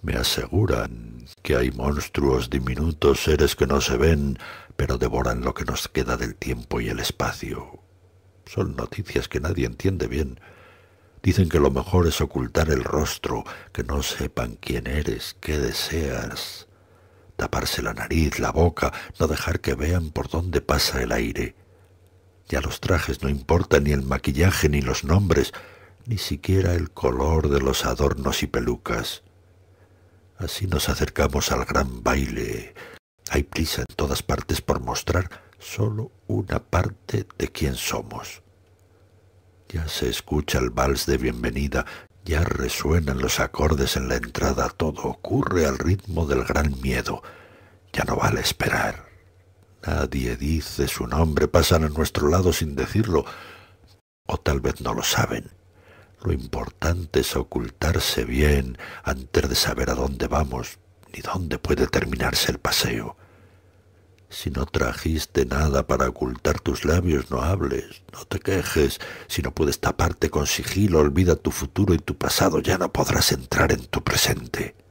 Me aseguran que hay monstruos diminutos, seres que no se ven, pero devoran lo que nos queda del tiempo y el espacio. Son noticias que nadie entiende bien. Dicen que lo mejor es ocultar el rostro, que no sepan quién eres, qué deseas, taparse la nariz, la boca, no dejar que vean por dónde pasa el aire. Ya los trajes no importan ni el maquillaje ni los nombres, ni siquiera el color de los adornos y pelucas. Así nos acercamos al gran baile. Hay prisa en todas partes por mostrar solo una parte de quién somos. Ya se escucha el vals de bienvenida, ya resuenan los acordes en la entrada, todo ocurre al ritmo del gran miedo. Ya no vale esperar. Nadie dice su nombre, pasan a nuestro lado sin decirlo, o tal vez no lo saben. Lo importante es ocultarse bien antes de saber a dónde vamos ni dónde puede terminarse el paseo. Si no trajiste nada para ocultar tus labios, no hables, no te quejes. Si no puedes taparte con sigilo, olvida tu futuro y tu pasado, ya no podrás entrar en tu presente.